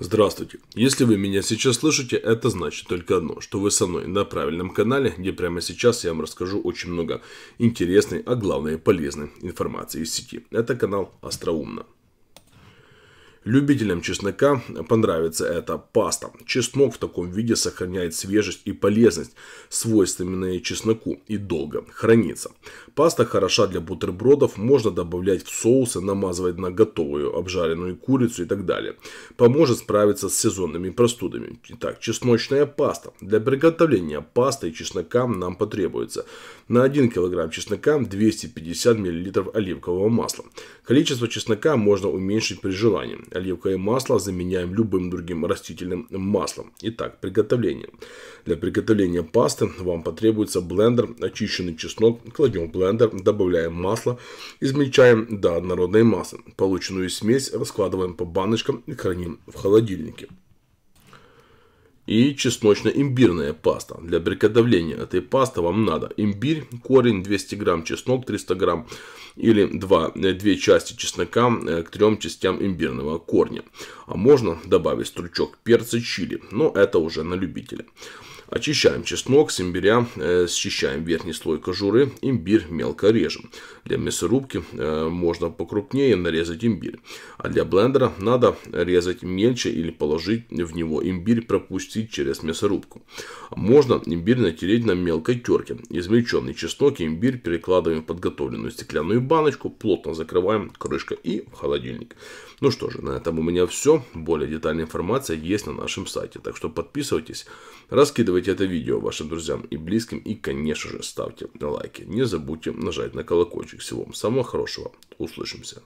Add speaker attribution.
Speaker 1: Здравствуйте. Если вы меня сейчас слышите, это значит только одно, что вы со мной на правильном канале, где прямо сейчас я вам расскажу очень много интересной, а главное полезной информации из сети. Это канал Остроумно. Любителям чеснока понравится эта паста. Чеснок в таком виде сохраняет свежесть и полезность, свойственные чесноку, и долго хранится. Паста хороша для бутербродов, можно добавлять в соусы, намазывать на готовую обжаренную курицу и так далее. Поможет справиться с сезонными простудами. Итак, чесночная паста. Для приготовления пасты и чеснока нам потребуется на 1 кг чеснока 250 мл оливкового масла. Количество чеснока можно уменьшить при желании оливковое масло заменяем любым другим растительным маслом. Итак, приготовление. Для приготовления пасты вам потребуется блендер, очищенный чеснок, кладем в блендер, добавляем масло, измельчаем до однородной массы. Полученную смесь раскладываем по баночкам и храним в холодильнике и чесночно-имбирная паста. Для приготовления этой пасты вам надо имбирь, корень 200 грамм, чеснок 300 грамм или 2, 2 э, части чеснока э, к 3 частям имбирного корня. А можно добавить стручок перца чили, но это уже на любителя. Очищаем чеснок с имбиря, э, счищаем верхний слой кожуры, имбирь мелко режем. Для мясорубки э, можно покрупнее нарезать имбирь. А для блендера надо резать мельче или положить в него имбирь, пропустить через мясорубку. Можно имбирь натереть на мелкой терке. Измельченный чеснок и имбирь перекладываем в подготовленную стеклянную баночку, плотно закрываем крышкой и в холодильник. Ну что же, на этом у меня все. Более детальная информация есть на нашем сайте, так что подписывайтесь, раскидывайте Репостите это видео вашим друзьям и близким. И, конечно же, ставьте лайки. Не забудьте нажать на колокольчик. Всего вам самого хорошего. Услышимся.